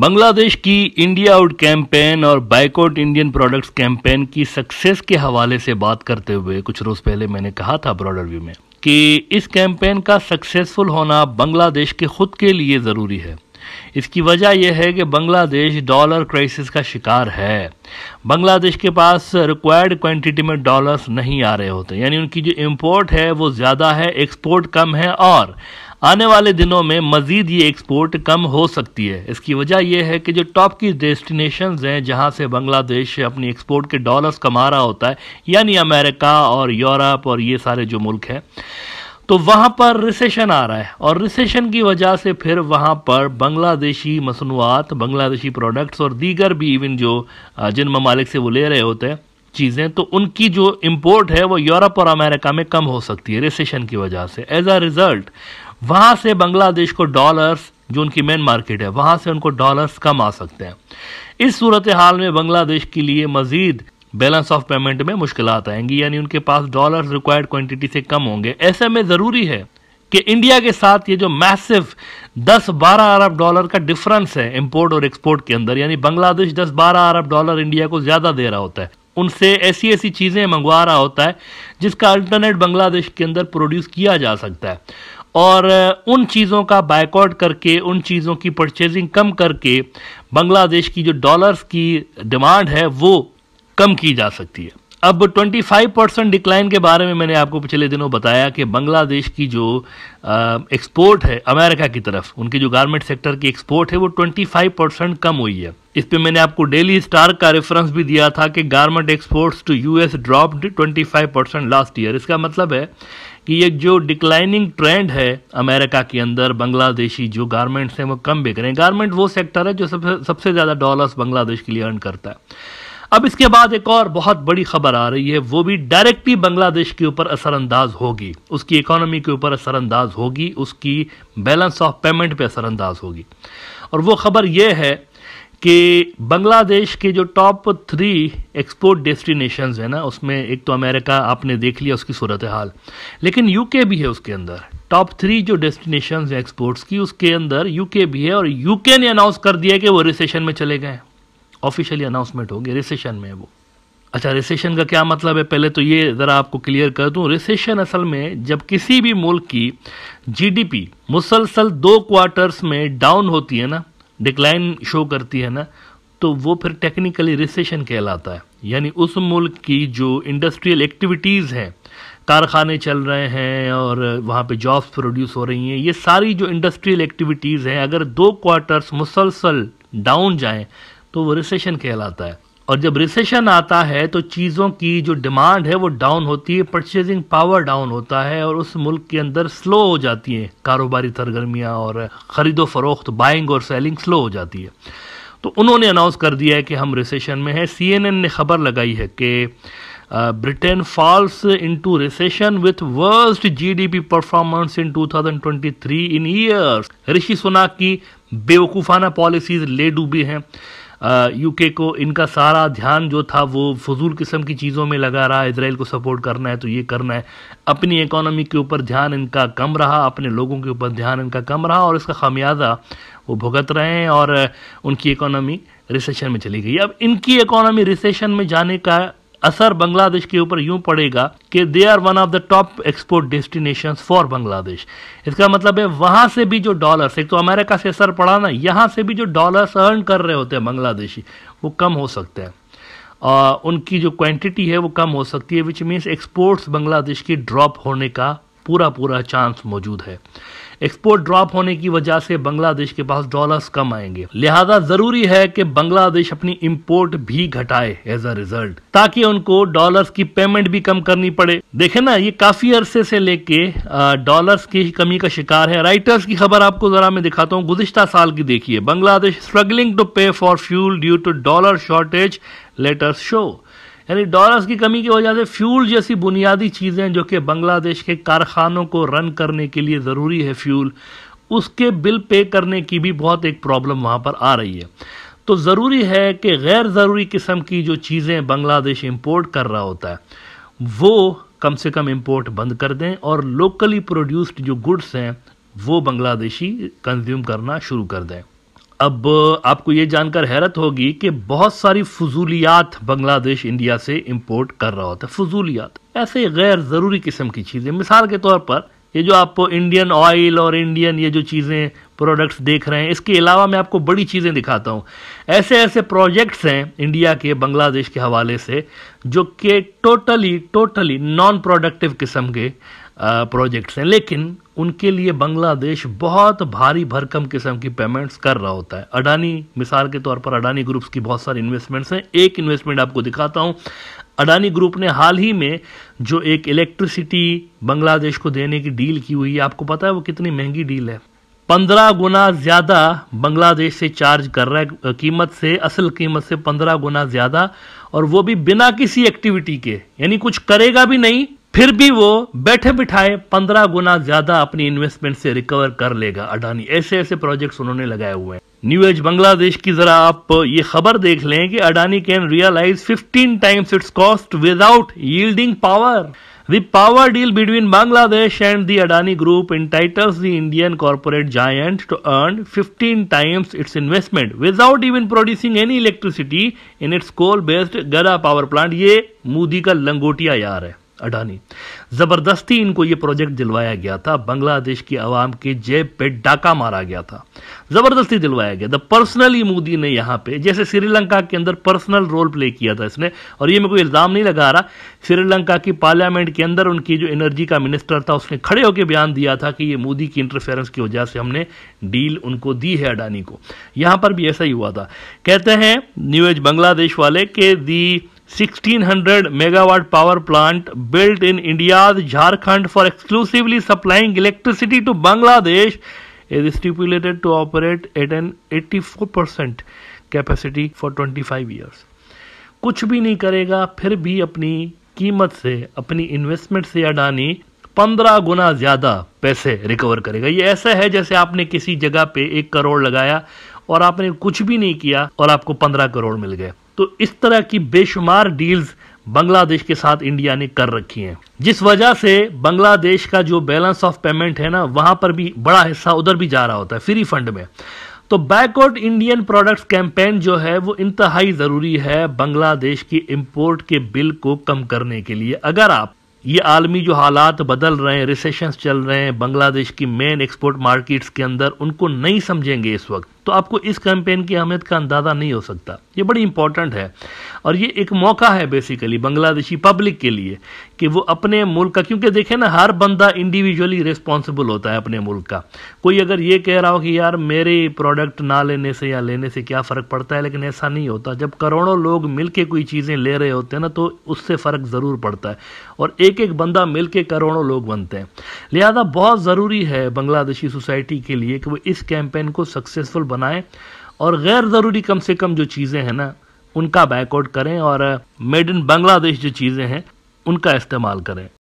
बांग्लादेश की India out campaign और boycott Indian products campaign की सक्सेस के हवाले से बात करते हुए कुछ रोज़ पहले मैंने कहा था ब्रॉडर व्यू में कि इस कैंपेन का सक्सेसफुल होना बांग्लादेश के खुद के लिए ज़रूरी है इसकी वजह यह है कि बांग्लादेश डॉलर क्राइसिस का शिकार है बांग्लादेश के पास रिक्वायर्ड क्वांटिटी में डॉलर्स नहीं आ रहे होते यानी उनकी जो इम्पोर्ट है वो ज़्यादा है एक्सपोर्ट कम है और आने वाले दिनों में मजीद ये एक्सपोर्ट कम हो सकती है इसकी वजह यह है कि जो टॉप की डेस्टिनेशन हैं जहाँ से बांग्लादेश अपनी एक्सपोर्ट के डॉलर्स कमा रहा होता है यानी अमेरिका और यूरोप और ये सारे जो मुल्क हैं तो वहाँ पर रिसेशन आ रहा है और रिसेशन की वजह से फिर वहाँ पर बांग्लादेशी मसनूआत बांग्लादेशी प्रोडक्ट्स और दीगर भी इवन जो जिन ममालिक से वो ले रहे होते हैं चीज़ें तो उनकी जो इम्पोर्ट है वो यूरोप और अमेरिका में कम हो सकती है रिसेशन की वजह से एज अ रिज़ल्ट वहां से बांग्लादेश को डॉलर्स जो उनकी मेन मार्केट है वहां से उनको डॉलर्स कम आ सकते हैं इस सूरत हाल में बांग्लादेश के लिए मजीद बैलेंस ऑफ पेमेंट में मुश्किल आएंगी यानी उनके पास डॉलर्स रिक्वायर्ड क्वांटिटी से कम होंगे ऐसे में ज़रूरी है कि इंडिया के साथ ये जो मैसिव 10-12 अरब डॉलर का डिफरेंस है इंपोर्ट और एक्सपोर्ट के अंदर यानी बांग्लादेश 10-12 अरब डॉलर इंडिया को ज़्यादा दे रहा होता है उनसे ऐसी ऐसी चीज़ें मंगवा रहा होता है जिसका अल्टरनेट बांग्लादेश के अंदर प्रोड्यूस किया जा सकता है और उन चीज़ों का बाइकआउट करके उन चीज़ों की परचेजिंग कम करके बांग्लादेश की जो डॉलर्स की डिमांड है वो कम की जा सकती है अब 25 परसेंट डिक्लाइन के बारे में मैंने आपको पिछले दिनों बताया कि बांग्लादेश की जो एक्सपोर्ट है अमेरिका की तरफ उनकी जो गारमेंट सेक्टर की एक्सपोर्ट है वो 25 परसेंट कम हुई है इस पे मैंने आपको डेली स्टार का रेफरेंस भी दिया था कि garment exports to US dropped 25 percent last year इसका मतलब है कि ये जो डिक्लाइनिंग ट्रेंड है अमेरिका के अंदर बांग्लादेशी जो गारमेंट्स हैं वो कम बिक रहे हैं गारमेंट वो सेक्टर है जो सबसे सबसे ज़्यादा डॉलर्स बांग्लादेश के लिए अर्न करता है अब इसके बाद एक और बहुत बड़ी खबर आ रही है वो भी डायरेक्टली बांग्लादेश के ऊपर असरअंदाज होगी उसकी इकोनॉमी के ऊपर असरअंदाज होगी उसकी बैलेंस ऑफ पेमेंट पे असरअंदाज होगी और वो खबर ये है कि बांग्लादेश के जो टॉप थ्री एक्सपोर्ट डेस्टिनेशन है ना उसमें एक तो अमेरिका आपने देख लिया उसकी सूरत हाल लेकिन यूके भी है उसके अंदर टॉप थ्री जो डेस्टिनेशन है एक्सपोर्ट्स की उसके अंदर यूके भी है और यूके ने अनाउंस कर दिया कि वो रिसेशन में चले गए ऑफिशियली अनाउंसमेंट हो गया रिसेशन में है वो अच्छा रिसेशन का क्या मतलब है पहले तो ये ज़रा आपको क्लियर कर दूं रिसेशन असल में जब किसी भी मुल्क की जीडीपी मुसलसल दो क्वार्टर्स में डाउन होती है ना डिक्लाइन शो करती है ना तो वो फिर टेक्निकली रिसेशन कहलाता है यानी उस मुल्क की जो इंडस्ट्रियल एक्टिविटीज़ हैं कारखाने चल रहे हैं और वहाँ पे जॉब्स प्रोड्यूस हो रही हैं ये सारी जो इंडस्ट्रियल एक्टिविटीज़ हैं अगर दो क्वार्टर्स मुसलसल डाउन जाएं तो वो रिसेशन कहलाता है और जब रिसेशन आता है तो चीज़ों की जो डिमांड है वो डाउन होती है परचेजिंग पावर डाउन होता है और उस मुल्क के अंदर स्लो हो जाती है कारोबारी सरगर्मियाँ और ख़रीदो फरोख्त बाइंग और सेलिंग स्लो हो जाती है तो उन्होंने अनाउंस कर दिया है कि हम रिसेशन में हैं सी ने खबर लगाई है कि Britain falls into recession with worst GDP performance in 2023 in years Rishi Sunak की बेवकूफ़ाना पॉलिसीज ले डूबी हैं यूके को इनका सारा ध्यान जो था वो फजूल किस्म की चीज़ों में लगा रहा इसराइल को सपोर्ट करना है तो ये करना है अपनी इकोनॉमी के ऊपर ध्यान इनका कम रहा अपने लोगों के ऊपर ध्यान इनका कम रहा और इसका खामियाजा वो भुगत रहे हैं और उनकी इकोनॉमी रिसेशन में चली गई अब इनकी इकोनॉमी रिसेशन में जाने का असर बांग्लादेश के ऊपर यूं पड़ेगा कि they are one of the top export destination for Bangladesh इसका मतलब है वहां से भी जो डॉलर्स एक तो अमेरिका से असर पड़ा ना यहां से भी जो डॉलर्स अर्न कर रहे होते हैं बांग्लादेशी वो कम हो सकते हैं और उनकी जो क्वांटिटी है वो कम हो सकती है विच मीन्स एक्सपोर्ट्स बांग्लादेश की ड्रॉप होने का पूरा पूरा चांस मौजूद है एक्सपोर्ट ड्रॉप होने की वजह से बांग्लादेश के पास डॉलर्स कम आएंगे लिहाजा जरूरी है कि बांग्लादेश अपनी इम्पोर्ट भी घटाए एज अ रिजल्ट ताकि उनको डॉलर्स की पेमेंट भी कम करनी पड़े देखे ना ये काफी अरसे से लेके डॉलर्स की कमी का शिकार है राइटर्स की खबर आपको जरा मैं दिखाता हूँ गुजश्ता साल की देखिए Bangladesh struggling to pay for fuel due to dollar shortage letters show यानी डॉलर्स की कमी की वजह से फ्यूल जैसी बुनियादी चीज़ें जो कि बांग्लादेश के कारखानों को रन करने के लिए ज़रूरी है फ्यूल उसके बिल पे करने की भी बहुत एक प्रॉब्लम वहाँ पर आ रही है तो ज़रूरी है कि गैर ज़रूरी किस्म की जो चीज़ें बांग्लादेश इम्पोर्ट कर रहा होता है वो कम से कम इम्पोर्ट बंद कर दें और लोकली प्रोड्यूस्ड जो गुड्स हैं वो बांग्लादेशी कंज्यूम करना शुरू कर दें अब आपको ये जानकर हैरत होगी कि बहुत सारी फजूलियात बांग्लादेश इंडिया से इंपोर्ट कर रहा होता है फजूलियात ऐसे गैर ज़रूरी किस्म की चीज़ें मिसाल के तौर पर ये जो आप इंडियन ऑयल और इंडियन ये जो चीज़ें प्रोडक्ट्स देख रहे हैं इसके अलावा मैं आपको बड़ी चीज़ें दिखाता हूँ ऐसे ऐसे प्रोजेक्ट्स हैं इंडिया के बांग्लादेश के हवाले से जो कि टोटली टोटली नॉन प्रोडक्टिव किस्म के प्रोजेक्ट्स हैं लेकिन उनके लिए बांग्लादेश बहुत भारी भरकम किस्म की पेमेंट्स कर रहा होता है अडानी मिसाल के तौर पर अडानी ग्रुप्स की बहुत सारी इन्वेस्टमेंट्स हैं एक इन्वेस्टमेंट आपको दिखाता हूं अडानी ग्रुप ने हाल ही में जो एक इलेक्ट्रिसिटी बांग्लादेश को देने की डील की हुई है आपको पता है वो कितनी महंगी डील है पंद्रह गुना ज़्यादा बांग्लादेश से चार्ज कर रहा है कीमत से असल कीमत से पंद्रह गुना ज़्यादा और वो भी बिना किसी एक्टिविटी के यानी कुछ करेगा भी नहीं फिर भी वो बैठे बिठाए पंद्रह गुना ज्यादा अपनी इन्वेस्टमेंट से रिकवर कर लेगा अडानी ऐसे ऐसे प्रोजेक्ट्स उन्होंने लगाए हुए हैं न्यू एज बांग्लादेश की जरा आप ये खबर देख लें कि Adani can realise 15 times its cost without yielding power the power deal between Bangladesh and the Adani group titles the Indian corporate giant to earn 15 times its investment without even producing any electricity in its coal based Godda power plant ये मोदी का लंगोटिया यार है अडानी ज़बरदस्ती इनको ये project दिलवाया गया था बांग्लादेश की आवाम के जेब पे डाका मारा गया था ज़बरदस्ती दिलवाया गया था पर्सनली मोदी ने यहां पे जैसे श्रीलंका के अंदर पर्सनल रोल प्ले किया था इसने और ये मैं कोई इल्ज़ाम नहीं लगा रहा श्रीलंका की पार्लियामेंट के अंदर उनकी जो एनर्जी का मिनिस्टर था उसने खड़े होकर बयान दिया था कि ये मोदी की इंटरफेरेंस की वजह से हमने डील उनको दी है अडानी को यहां पर भी ऐसा ही हुआ था कहते हैं न्यू एज बांग्लादेश वाले के the 1600 megawatt power plant built in India Jharkhand for exclusively supplying electricity to Bangladesh is stipulated to operate at an 84 percent capacity for 25 five years कुछ भी नहीं करेगा फिर भी अपनी कीमत से अपनी इन्वेस्टमेंट से अडानी पंद्रह गुना ज्यादा पैसे रिकवर करेगा ये ऐसा है जैसे आपने किसी जगह पे एक करोड़ लगाया और आपने कुछ भी नहीं किया और आपको पंद्रह करोड़ मिल गए तो इस तरह की बेशुमार डील्स बांग्लादेश के साथ इंडिया ने कर रखी हैं जिस वजह से बांग्लादेश का जो बैलेंस ऑफ पेमेंट है ना वहां पर भी बड़ा हिस्सा उधर भी जा रहा होता है फ्री फंड में तो बैकवर्ड इंडियन प्रोडक्ट्स कैंपेन जो है वो इंतहाई ज़रूरी है बांग्लादेश की इम्पोर्ट के बिल को कम करने के लिए अगर आप ये आलमी जो हालात बदल रहे हैं रिसेशन चल रहे हैं बांग्लादेश की मेन एक्सपोर्ट मार्केट्स के अंदर उनको नहीं समझेंगे इस वक्त तो आपको इस कैंपेन की अहमियत का अंदाज़ा नहीं हो सकता ये बड़ी इंपॉर्टेंट है और ये एक मौका है बेसिकली बांग्लादेशी पब्लिक के लिए कि वो अपने मुल्क का क्योंकि देखें ना हर बंदा इंडिविजुअली रिस्पॉन्सिबल होता है अपने मुल्क का कोई अगर ये कह रहा हो कि यार मेरे प्रोडक्ट ना लेने से या लेने से क्या फ़र्क पड़ता है लेकिन ऐसा नहीं होता जब करोड़ों लोग मिल कोई चीज़ें ले रहे होते हैं ना तो उससे फ़र्क ज़रूर पड़ता है और एक एक बंदा मिल करोड़ों लोग बनते हैं लिहाजा बहुत ज़रूरी है बांग्लादेशी सोसाइटी के लिए कि वो इस कैंपेन को सक्सेसफुल बनाएं और गैर ज़रूरी कम से कम जो चीज़ें हैं ना उनका बैकआउट करें और मेड इन बांग्लादेश जो चीज़ें हैं उनका इस्तेमाल करें